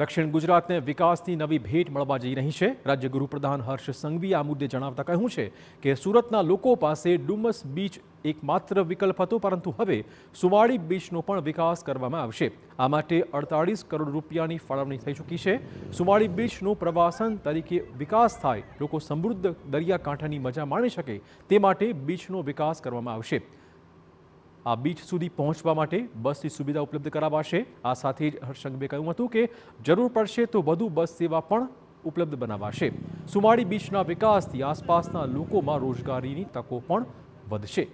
દક્ષિણ ગુજરાત મે વિકાસની નવી ભેંટ મળવા જઈ રહી છે રાજ્ય ગુરુ પ્રધાન હર્ષ સંઘવી આ મુદ્દે જણાવતા કહી હું છે કે સુરતના લોકો પાસે ડુમસ બીચ એકમાત્ર વિકલ્પ હતો પરંતુ હવે સુવાડી બીચ નો પણ વિકાસ કરવામાં આવશે આ માટે 48 કરોડ રૂપિયાની ફાળવણી થઈ ચૂકી છે સુવાડી બીચ નો પ્રવાસન તરીકે વિકાસ થાય લોકો સમૃદ્ધ દરિયાકાંઠાની મજા માણી શકે તે માટે બીચ નો વિકાસ કરવામાં આવશે આ બીચ સુધી પહોંચવા માટે બસની સુવિધા ઉપલબ્ધ કરાવાશે આ સાથે જ હર્ષંગબે કહ્યું હતું કે જરૂર પડશે તો વધુ બસ સેવા પણ ઉપલબ્ધ બનાવાશે સુમાળી બીચના વિકાસથી આસપાસના લોકોમાં રોજગારીની તકો પણ વધશે